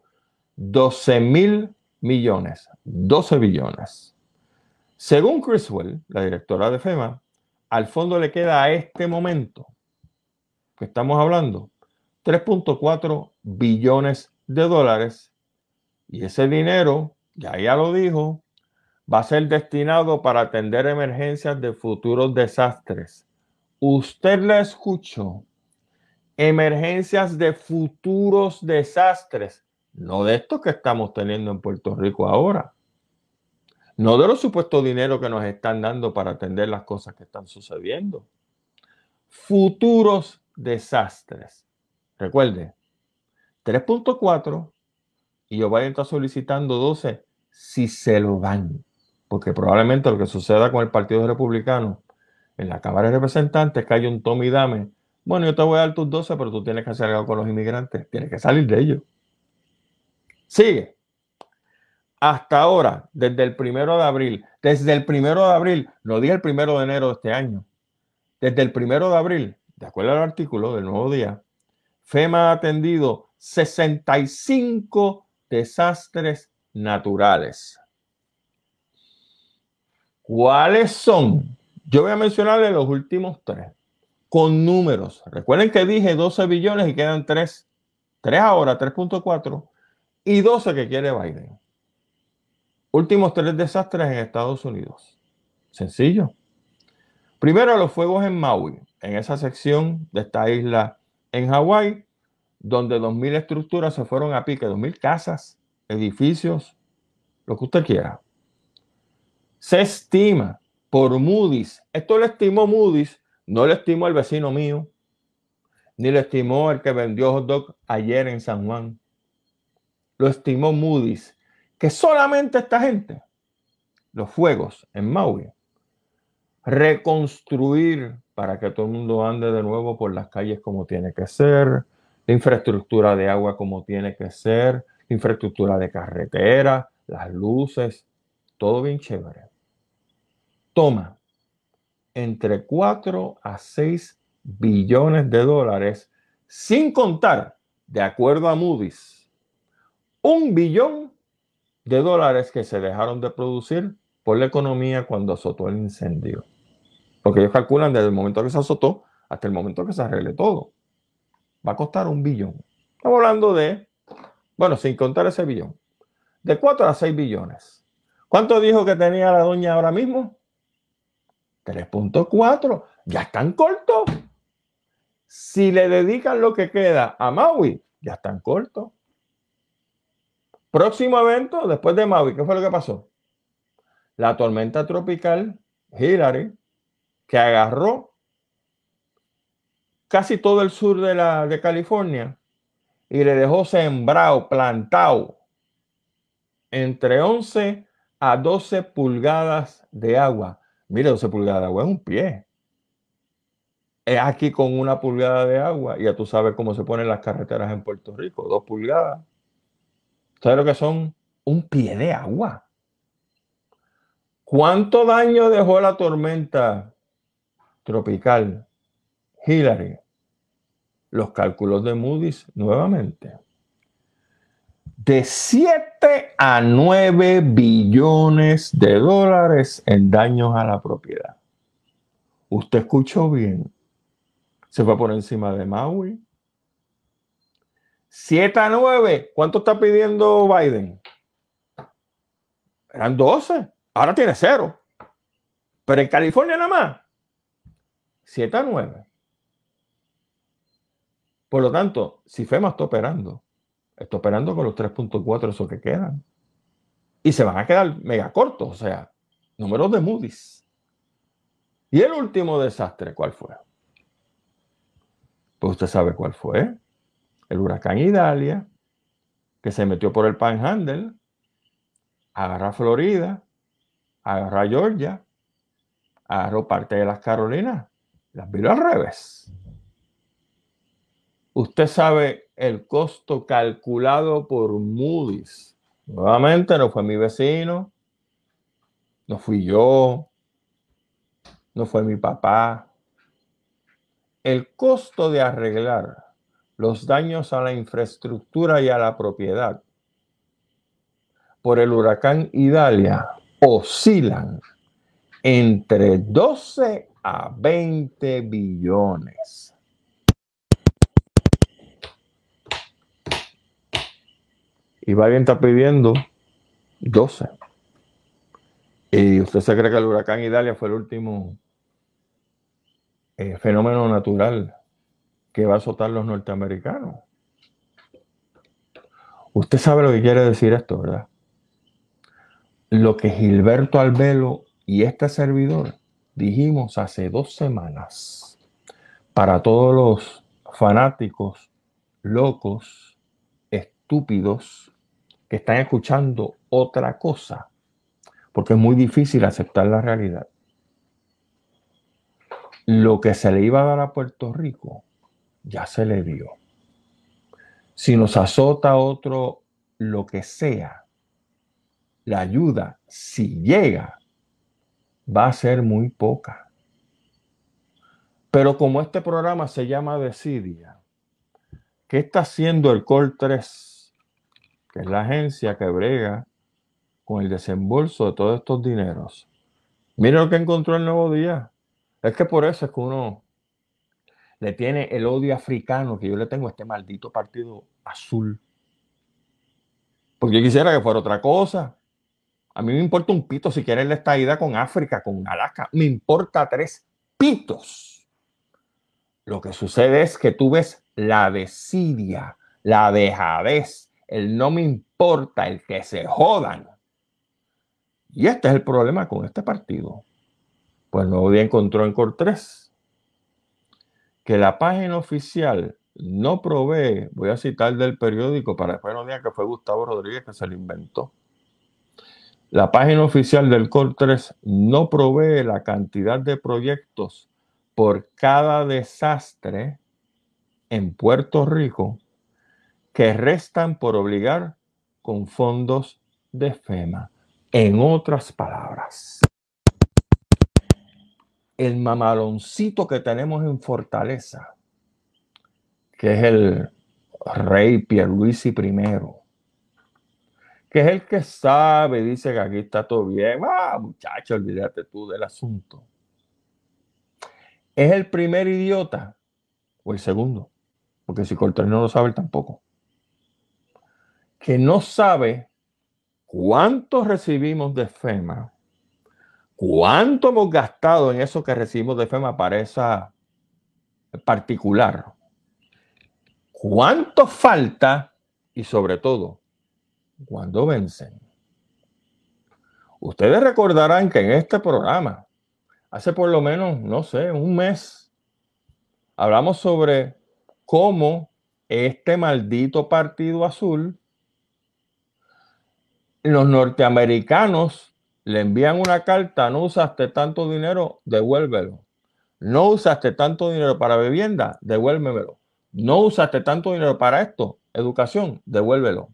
12 mil millones, 12 billones. Según Criswell, la directora de FEMA, al fondo le queda a este momento, que estamos hablando, 3.4 billones de dólares y ese dinero, ya ya lo dijo, va a ser destinado para atender emergencias de futuros desastres. Usted la escuchó. Emergencias de futuros desastres, no de estos que estamos teniendo en Puerto Rico ahora no de los supuestos dinero que nos están dando para atender las cosas que están sucediendo. Futuros desastres. Recuerde, 3.4 y a estar solicitando 12 si se lo dan, porque probablemente lo que suceda con el Partido Republicano en la Cámara de Representantes es que hay un Tommy Dame. Bueno, yo te voy a dar tus 12, pero tú tienes que hacer algo con los inmigrantes, tienes que salir de ellos. Sigue hasta ahora, desde el primero de abril, desde el primero de abril, no dije el primero de enero de este año, desde el primero de abril, de acuerdo al artículo del nuevo día, FEMA ha atendido 65 desastres naturales. ¿Cuáles son? Yo voy a mencionarle los últimos tres, con números. Recuerden que dije 12 billones y quedan 3, 3 ahora, 3.4 y 12 que quiere Biden. Últimos tres desastres en Estados Unidos. Sencillo. Primero, los fuegos en Maui, en esa sección de esta isla en Hawái, donde 2.000 estructuras se fueron a pique, 2.000 casas, edificios, lo que usted quiera. Se estima por Moody's, esto lo estimó Moody's, no lo estimó el vecino mío, ni lo estimó el que vendió hot dog ayer en San Juan. Lo estimó Moody's que solamente esta gente, los fuegos en Maui, reconstruir para que todo el mundo ande de nuevo por las calles como tiene que ser, la infraestructura de agua como tiene que ser, la infraestructura de carretera, las luces, todo bien chévere. Toma entre 4 a 6 billones de dólares, sin contar, de acuerdo a Moody's, un billón de dólares que se dejaron de producir por la economía cuando azotó el incendio. Porque ellos calculan desde el momento que se azotó hasta el momento que se arregle todo. Va a costar un billón. Estamos hablando de, bueno, sin contar ese billón, de 4 a 6 billones. ¿Cuánto dijo que tenía la doña ahora mismo? 3.4. Ya están cortos. Si le dedican lo que queda a Maui, ya están cortos. Próximo evento, después de Maui, ¿qué fue lo que pasó? La tormenta tropical Hillary, que agarró casi todo el sur de, la, de California y le dejó sembrado, plantado, entre 11 a 12 pulgadas de agua. Mire, 12 pulgadas de agua es un pie. Es aquí con una pulgada de agua. Ya tú sabes cómo se ponen las carreteras en Puerto Rico, dos pulgadas. ¿Sabes lo que son? Un pie de agua. ¿Cuánto daño dejó la tormenta tropical Hillary? Los cálculos de Moody's nuevamente. De 7 a 9 billones de dólares en daños a la propiedad. Usted escuchó bien. Se fue por encima de Maui, 7 a 9, ¿cuánto está pidiendo Biden? Eran 12, ahora tiene cero. Pero en California nada más, 7 a 9. Por lo tanto, si FEMA está operando, está operando con los 3.4 esos que quedan. Y se van a quedar mega cortos, o sea, números de Moody's. Y el último desastre, ¿cuál fue? Pues usted sabe cuál fue el huracán Italia que se metió por el Panhandle, agarra Florida, agarra Georgia, agarró parte de las Carolinas, las vio al revés. Usted sabe el costo calculado por Moody's. Nuevamente no fue mi vecino, no fui yo, no fue mi papá. El costo de arreglar los daños a la infraestructura y a la propiedad por el huracán Idalia oscilan entre 12 a 20 billones. Y Biden está pidiendo 12. ¿Y usted se cree que el huracán Idalia fue el último eh, fenómeno natural que va a azotar los norteamericanos. Usted sabe lo que quiere decir esto, ¿verdad? Lo que Gilberto Albelo y este servidor dijimos hace dos semanas para todos los fanáticos locos, estúpidos, que están escuchando otra cosa, porque es muy difícil aceptar la realidad. Lo que se le iba a dar a Puerto Rico ya se le dio. Si nos azota otro, lo que sea, la ayuda, si llega, va a ser muy poca. Pero como este programa se llama Decidia, ¿qué está haciendo el COL 3? Que es la agencia que brega con el desembolso de todos estos dineros. Mira lo que encontró el nuevo día. Es que por eso es que uno le tiene el odio africano que yo le tengo a este maldito partido azul. Porque yo quisiera que fuera otra cosa. A mí me importa un pito si quieren la estadía con África, con Alaska. Me importa tres pitos. Lo que sucede es que tú ves la desidia, la dejadez, el no me importa, el que se jodan. Y este es el problema con este partido. Pues no había encontró en Cortés que la página oficial no provee, voy a citar del periódico para después no digan que fue Gustavo Rodríguez que se lo inventó. La página oficial del COR3 no provee la cantidad de proyectos por cada desastre en Puerto Rico que restan por obligar con fondos de FEMA. En otras palabras, el mamaloncito que tenemos en Fortaleza, que es el rey Pierluisi I, que es el que sabe, dice que aquí está todo bien, ah, muchacho, olvídate tú del asunto. ¿Es el primer idiota o el segundo? Porque si Cortés no lo sabe, tampoco. Que no sabe cuánto recibimos de FEMA cuánto hemos gastado en eso que recibimos de FEMA para esa particular, cuánto falta y sobre todo, cuándo vencen. Ustedes recordarán que en este programa, hace por lo menos, no sé, un mes, hablamos sobre cómo este maldito partido azul, los norteamericanos le envían una carta, no usaste tanto dinero, devuélvelo. No usaste tanto dinero para vivienda, devuélvemelo. No usaste tanto dinero para esto, educación, devuélvelo.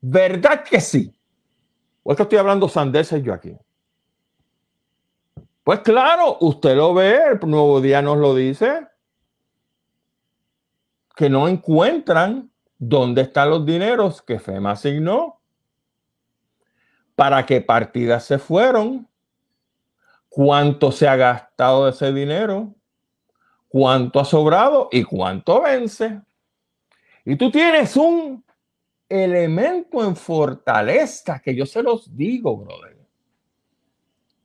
¿Verdad que sí? ¿O estoy hablando sandeces yo aquí? Pues claro, usted lo ve, el nuevo día nos lo dice, que no encuentran dónde están los dineros que FEMA asignó para qué partidas se fueron, cuánto se ha gastado de ese dinero, cuánto ha sobrado y cuánto vence. Y tú tienes un elemento en fortaleza que yo se los digo, brother.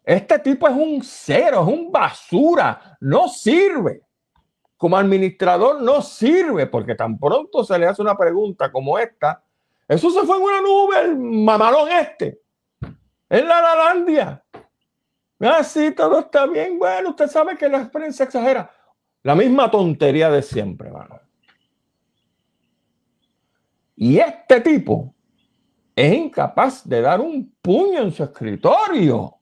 Este tipo es un cero, es un basura, no sirve. Como administrador no sirve porque tan pronto se le hace una pregunta como esta, eso se fue en una nube, el mamalón este en la Lalandia. Ah, todo está bien. Bueno, usted sabe que la prensa exagera. La misma tontería de siempre, hermano. Y este tipo es incapaz de dar un puño en su escritorio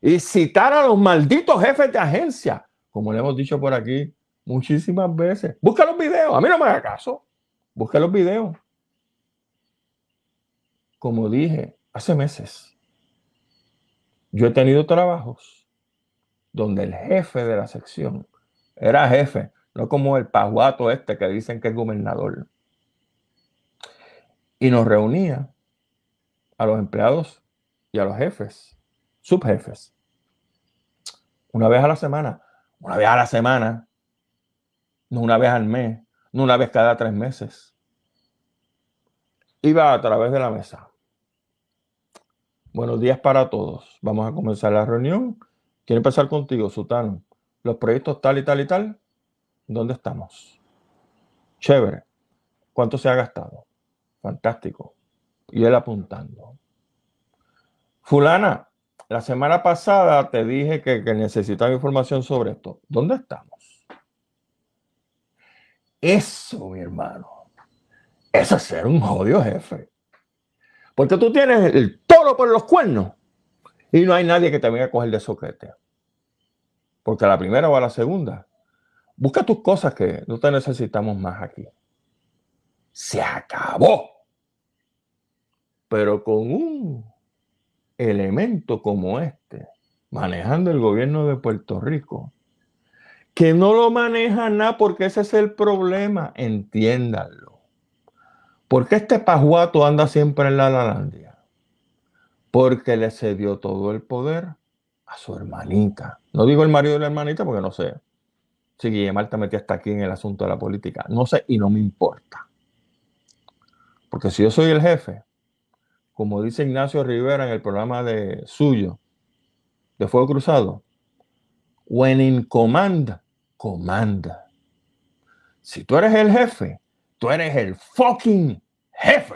y citar a los malditos jefes de agencia, como le hemos dicho por aquí muchísimas veces. Busca los videos, a mí no me haga caso. Busca los videos. Como dije hace meses yo he tenido trabajos donde el jefe de la sección era jefe, no como el pajuato este que dicen que es gobernador. Y nos reunía a los empleados y a los jefes, subjefes, una vez a la semana, una vez a la semana, no una vez al mes, no una vez cada tres meses. Iba a través de la mesa. Buenos días para todos. Vamos a comenzar la reunión. Quiero empezar contigo, Sutano. Los proyectos tal y tal y tal, ¿dónde estamos? Chévere. ¿Cuánto se ha gastado? Fantástico. Y él apuntando. Fulana, la semana pasada te dije que, que, necesitaba información sobre esto. ¿Dónde estamos? Eso, mi hermano. Eso es ser un jodido jefe. Porque tú tienes el toro por los cuernos y no hay nadie que te venga a coger de soquete. Porque a la primera o a la segunda. Busca tus cosas que no te necesitamos más aquí. Se acabó. Pero con un elemento como este, manejando el gobierno de Puerto Rico, que no lo maneja nada porque ese es el problema, entiéndalo. ¿Por qué este pajuato anda siempre en la Lalandia? Porque le cedió todo el poder a su hermanita. No digo el marido de la hermanita porque no sé. Si Guillermo te metía hasta aquí en el asunto de la política. No sé y no me importa. Porque si yo soy el jefe, como dice Ignacio Rivera en el programa de suyo, de Fuego Cruzado, when in command, comanda. Si tú eres el jefe, tú eres el fucking jefe.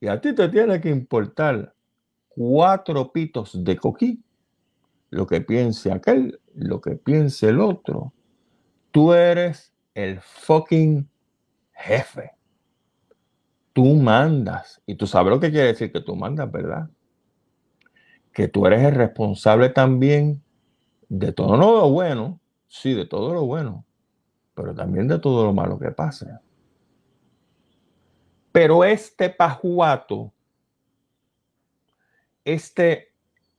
Y a ti te tiene que importar cuatro pitos de coquí, lo que piense aquel, lo que piense el otro. Tú eres el fucking jefe. Tú mandas. Y tú sabes lo que quiere decir que tú mandas, ¿verdad? Que tú eres el responsable también de todo lo bueno, sí, de todo lo bueno, pero también de todo lo malo que pase. Pero este pajuato, este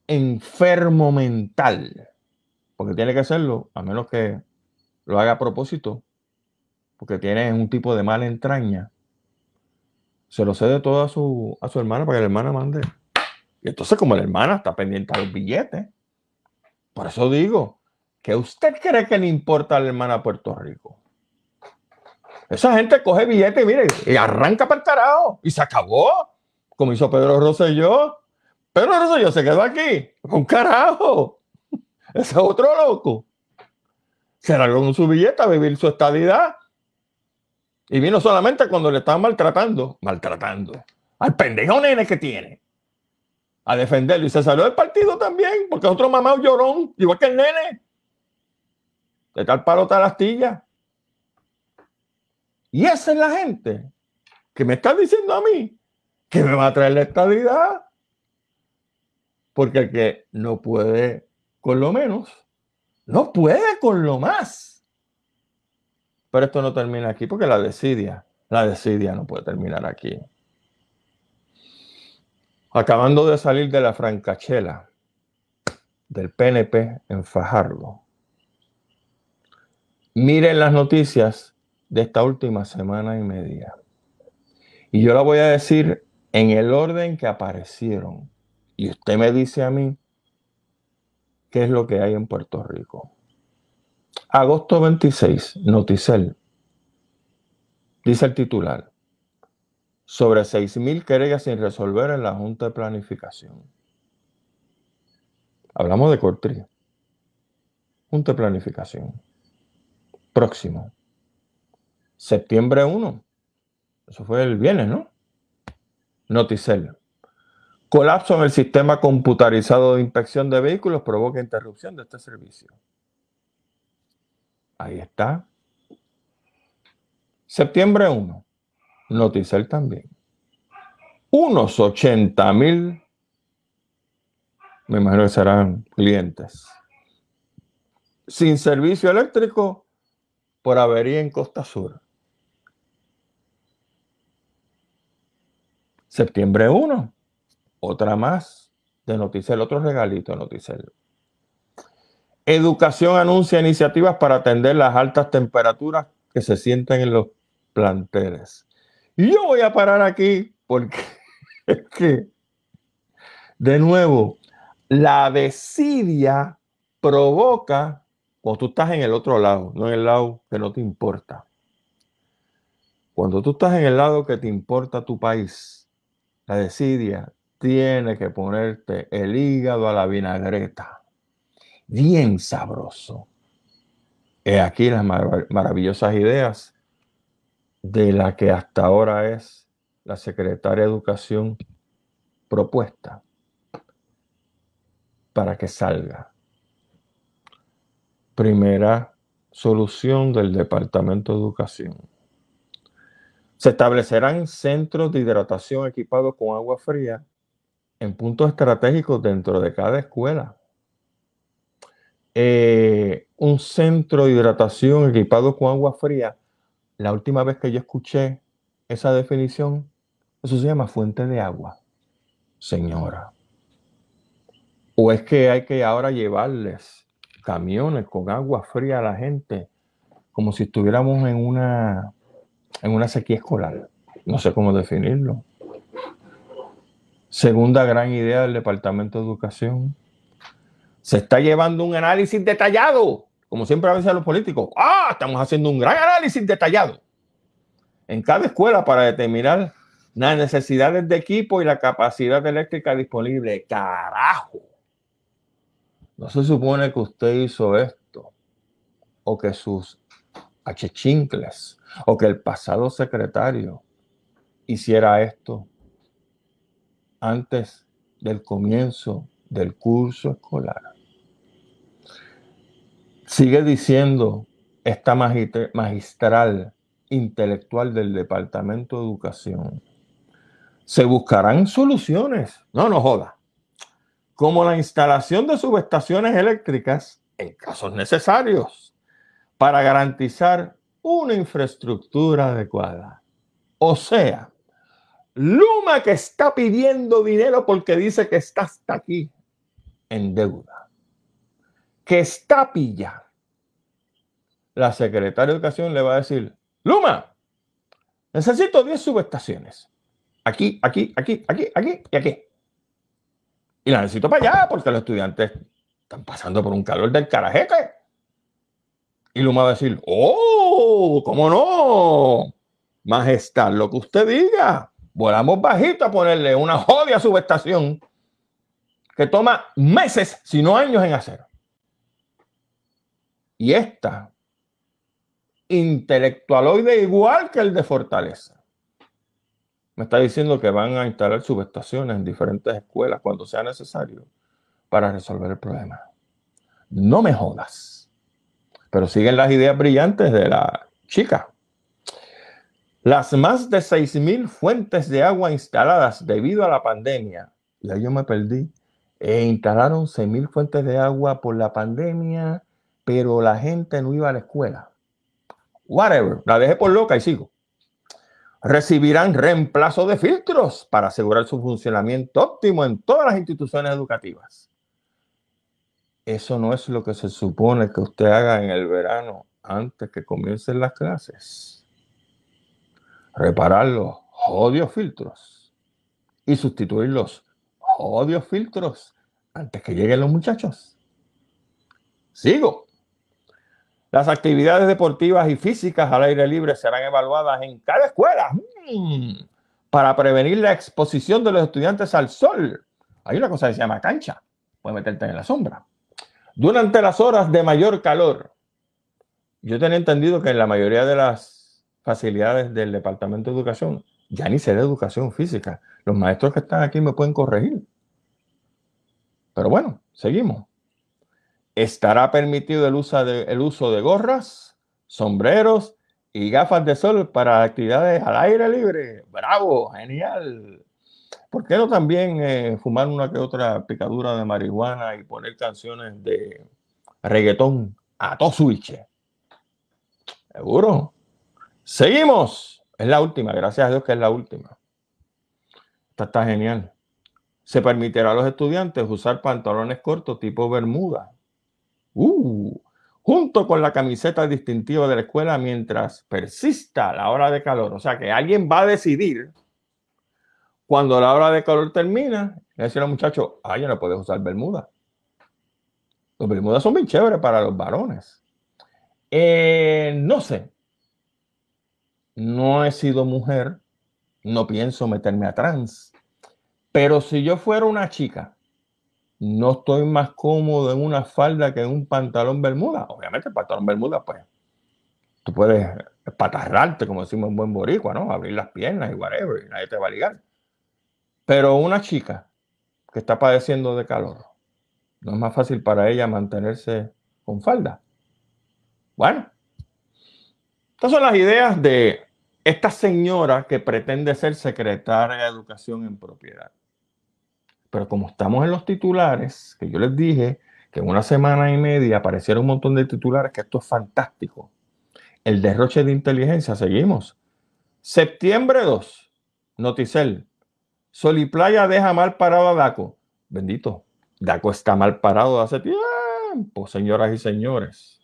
enfermo mental, porque tiene que hacerlo, a menos que lo haga a propósito, porque tiene un tipo de mala entraña, se lo cede todo a su, a su hermana para que la hermana mande. Y entonces, como la hermana está pendiente a los billetes, por eso digo que usted cree que le importa a la hermana Puerto Rico. Esa gente coge y mire, y arranca para el carajo. Y se acabó. Como hizo Pedro Rosselló. Pedro Rosselló se quedó aquí. Un carajo. Ese otro loco. Se largó con su billete a vivir su estadidad. Y vino solamente cuando le estaban maltratando. Maltratando. Al pendejo nene que tiene. A defenderlo. Y se salió del partido también. Porque otro mamá llorón. Igual que el nene. De tal palo tal astilla. Y esa es la gente que me está diciendo a mí que me va a traer la estabilidad. Porque el que no puede con lo menos, no puede con lo más. Pero esto no termina aquí porque la desidia, la desidia no puede terminar aquí. Acabando de salir de la francachela del PNP en Fajardo. Miren las noticias de esta última semana y media. Y yo la voy a decir en el orden que aparecieron. Y usted me dice a mí qué es lo que hay en Puerto Rico. Agosto 26, Noticel. Dice el titular. Sobre 6.000 querellas sin resolver en la Junta de Planificación. Hablamos de Cortri. Junta de Planificación. Próximo septiembre 1. Eso fue el viernes, ¿no? Noticel. Colapso en el sistema computarizado de inspección de vehículos provoca interrupción de este servicio. Ahí está. Septiembre 1. Noticel también. Unos 80 mil, me imagino que serán clientes, sin servicio eléctrico por avería en Costa Sur. Septiembre 1, otra más de Noticel, otro regalito de Noticel. Educación anuncia iniciativas para atender las altas temperaturas que se sienten en los planteles. Y Yo voy a parar aquí porque es que, de nuevo, la desidia provoca cuando tú estás en el otro lado, no en el lado que no te importa. Cuando tú estás en el lado que te importa tu país, la desidia, tiene que ponerte el hígado a la vinagreta. Bien sabroso. He aquí las maravillosas ideas de la que hasta ahora es la secretaria de Educación propuesta para que salga. Primera solución del Departamento de Educación. Se establecerán centros de hidratación equipados con agua fría en puntos estratégicos dentro de cada escuela. Eh, un centro de hidratación equipado con agua fría, la última vez que yo escuché esa definición, eso se llama fuente de agua, señora. O es que hay que ahora llevarles camiones con agua fría a la gente, como si estuviéramos en una en una sequía escolar. No sé cómo definirlo. Segunda gran idea del Departamento de Educación. Se está llevando un análisis detallado, como siempre a veces los políticos. Ah, estamos haciendo un gran análisis detallado en cada escuela para determinar las necesidades de equipo y la capacidad eléctrica disponible. Carajo. No se supone que usted hizo esto o que sus achichincles o que el pasado secretario hiciera esto antes del comienzo del curso escolar. Sigue diciendo esta magistral intelectual del Departamento de Educación. Se buscarán soluciones, no nos joda, como la instalación de subestaciones eléctricas en casos necesarios para garantizar una infraestructura adecuada. O sea, Luma que está pidiendo dinero porque dice que está hasta aquí en deuda, que está pilla. La secretaria de Educación le va a decir, Luma, necesito 10 subestaciones. Aquí, aquí, aquí, aquí, aquí y aquí. Y la necesito para allá porque los estudiantes están pasando por un calor del carajete. Y Luma va a decir, oh, ¿cómo no? Majestad, lo que usted diga, volamos bajito a ponerle una jodida subestación que toma meses, si no años en hacer. Y esta, intelectualoide igual que el de Fortaleza, me está diciendo que van a instalar subestaciones en diferentes escuelas cuando sea necesario para resolver el problema. No me jodas pero siguen las ideas brillantes de la chica. Las más de 6.000 fuentes de agua instaladas debido a la pandemia, ahí yo me perdí, e instalaron 6.000 fuentes de agua por la pandemia, pero la gente no iba a la escuela. Whatever, la dejé por loca y sigo. Recibirán reemplazo de filtros para asegurar su funcionamiento óptimo en todas las instituciones educativas eso no es lo que se supone que usted haga en el verano antes que comiencen las clases. Reparar los odios filtros y sustituir los odios filtros antes que lleguen los muchachos. Sigo. Las actividades deportivas y físicas al aire libre serán evaluadas en cada escuela mm. para prevenir la exposición de los estudiantes al sol. Hay una cosa que se llama cancha. Puedes meterte en la sombra. Durante las horas de mayor calor, yo tenía entendido que en la mayoría de las facilidades del Departamento de Educación ya ni se da educación física. Los maestros que están aquí me pueden corregir. Pero bueno, seguimos. Estará permitido el uso de, uso de gorras, sombreros y gafas de sol para actividades al aire libre. Bravo, genial. ¿Por qué no también eh, fumar una que otra picadura de marihuana y poner canciones de reggaetón a todo suiche? Seguro. Seguimos. Es la última, gracias a Dios que es la última. Esta está genial. Se permitirá a los estudiantes usar pantalones cortos tipo bermuda. Uh, junto con la camiseta distintiva de la escuela mientras persista la hora de calor. O sea que alguien va a decidir cuando la hora de calor termina, le decían los muchachos, ay, ah, yo no puedo usar bermuda. Los bermudas son bien chéveres para los varones. Eh, no sé. No he sido mujer. No pienso meterme a trans. Pero si yo fuera una chica, no estoy más cómodo en una falda que en un pantalón bermuda. Obviamente el pantalón bermuda, pues, tú puedes patarrarte, como decimos en buen boricua, ¿no? Abrir las piernas y whatever, y nadie te va a ligar. Pero una chica que está padeciendo de calor, ¿no es más fácil para ella mantenerse con falda? Bueno, estas son las ideas de esta señora que pretende ser secretaria de educación en propiedad. Pero como estamos en los titulares, que yo les dije que en una semana y media aparecieron un montón de titulares, que esto es fantástico. El derroche de inteligencia, seguimos. Septiembre 2, Noticel, Sol y Playa deja mal parado a Daco. Bendito. Daco está mal parado hace tiempo, señoras y señores.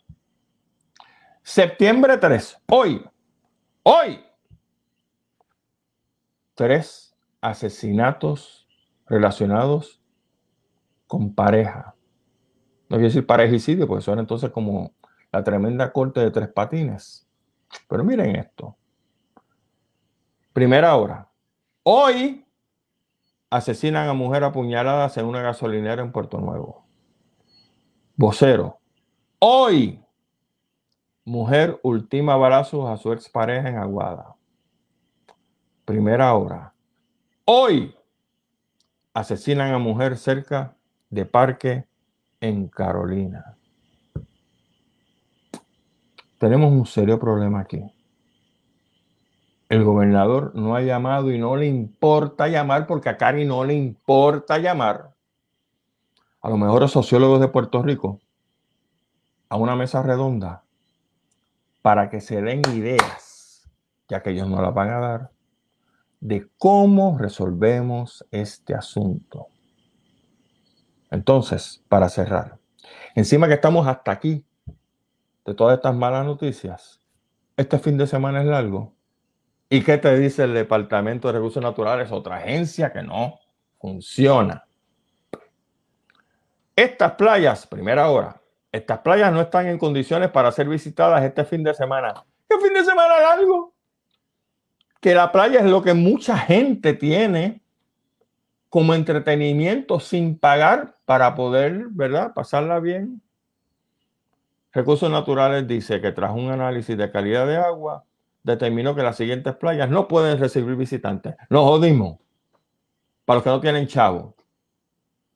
Septiembre 3, hoy, hoy, tres asesinatos relacionados con pareja. No quiero decir parejicidio, porque suena entonces como la tremenda corte de tres patines. Pero miren esto. Primera hora. Hoy, asesinan a mujer apuñaladas en una gasolinera en Puerto Nuevo. Vocero. Hoy, mujer ultima abrazos a su pareja en Aguada. Primera hora. Hoy, asesinan a mujer cerca de parque en Carolina. Tenemos un serio problema aquí el gobernador no ha llamado y no le importa llamar porque a Cari no le importa llamar. A lo mejor sociólogos de Puerto Rico a una mesa redonda para que se den ideas, ya que ellos no la van a dar, de cómo resolvemos este asunto. Entonces, para cerrar, encima que estamos hasta aquí de todas estas malas noticias, este fin de semana es largo ¿Y qué te dice el Departamento de Recursos Naturales? Otra agencia que no funciona. Estas playas, primera hora, estas playas no están en condiciones para ser visitadas este fin de semana. ¿Qué fin de semana algo? Que la playa es lo que mucha gente tiene como entretenimiento sin pagar para poder, ¿verdad?, pasarla bien. Recursos Naturales dice que tras un análisis de calidad de agua, determinó que las siguientes playas no pueden recibir visitantes. Nos jodimos. Para los que no tienen chavo.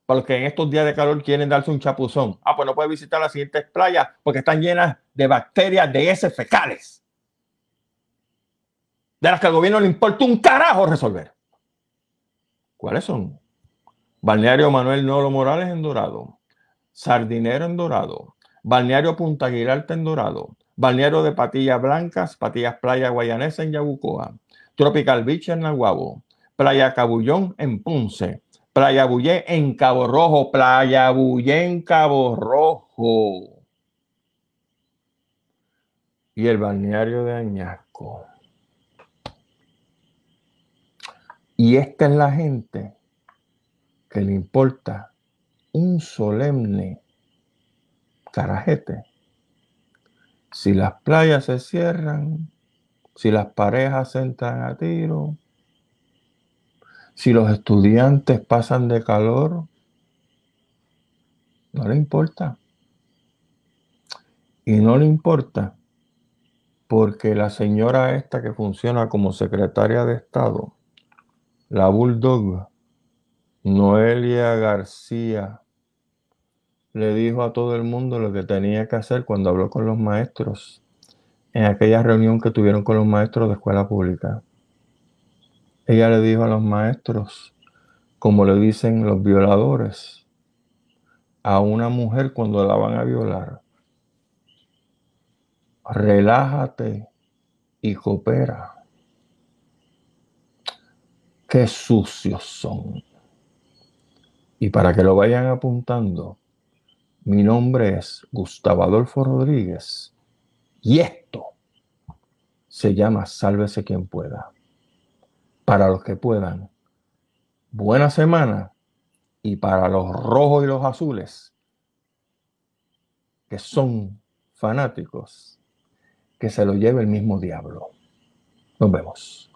Para los que en estos días de calor quieren darse un chapuzón. Ah, pues no puede visitar las siguientes playas porque están llenas de bacterias de heces fecales. De las que al gobierno le importa un carajo resolver. ¿Cuáles son? Balneario Manuel Nolo Morales en Dorado. Sardinero en Dorado. Balneario Punta en Dorado. Balneario de Patillas Blancas, Patillas Playa Guayanesa en Yabucoa, Tropical Beach en Nahuabo, Playa Cabullón en Punce, Playa Bullé en Cabo Rojo, Playa Bullé en Cabo Rojo. Y el balneario de Añasco. Y esta es la gente que le importa un solemne carajete si las playas se cierran, si las parejas entran a tiro, si los estudiantes pasan de calor, no le importa. Y no le importa porque la señora esta que funciona como secretaria de Estado, la Bulldog, Noelia García le dijo a todo el mundo lo que tenía que hacer cuando habló con los maestros en aquella reunión que tuvieron con los maestros de escuela pública. Ella le dijo a los maestros, como le dicen los violadores, a una mujer cuando la van a violar, relájate y coopera. Qué sucios son. Y para que lo vayan apuntando, mi nombre es Gustavo Adolfo Rodríguez y esto se llama Sálvese quien pueda. Para los que puedan, buena semana y para los rojos y los azules que son fanáticos, que se lo lleve el mismo diablo. Nos vemos.